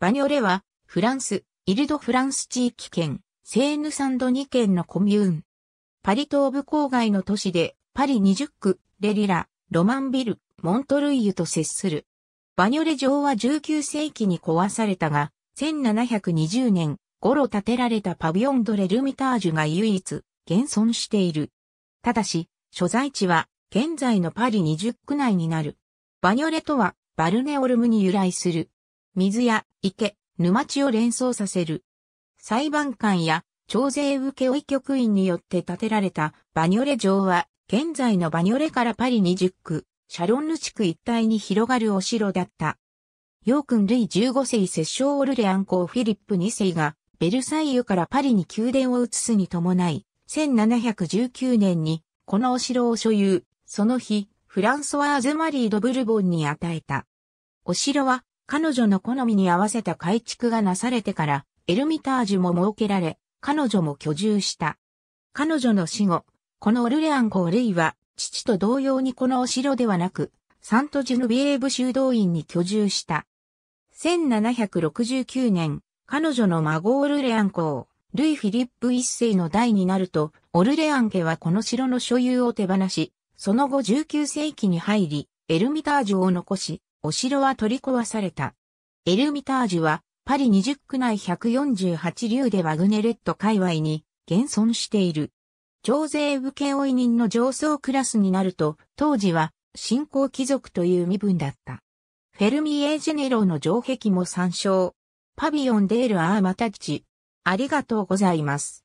バニョレは、フランス、イルドフランス地域圏、セーヌサンド2県のコミューン。パリ東部郊外の都市で、パリ20区、レリラ、ロマンビル、モントルイユと接する。バニョレ城は19世紀に壊されたが、1720年頃建てられたパビオンドレルミタージュが唯一、現存している。ただし、所在地は、現在のパリ20区内になる。バニョレとは、バルネオルムに由来する。水や池、沼地を連想させる。裁判官や徴税受負局員によって建てられたバニョレ城は、現在のバニョレからパリ20区、シャロンヌ地区一帯に広がるお城だった。ヨークン・ルイ15世摂政オルレアン公フィリップ2世が、ベルサイユからパリに宮殿を移すに伴い、1719年に、このお城を所有、その日、フランソワーズ・マリー・ド・ブルボンに与えた。お城は、彼女の好みに合わせた改築がなされてから、エルミタージュも設けられ、彼女も居住した。彼女の死後、このオルレアン公類は、父と同様にこのお城ではなく、サントジュヌビエーブ修道院に居住した。1769年、彼女の孫オルレアン公、ルイ・フィリップ一世の代になると、オルレアン家はこの城の所有を手放し、その後19世紀に入り、エルミタージュを残し、お城は取り壊された。エルミタージュは、パリ20区内148流でワグネレット界隈に現存している。徴税武家追人の上層クラスになると、当時は新興貴族という身分だった。フェルミエージェネロの城壁も参照。パビオンデールアーマタッチ。ありがとうございます。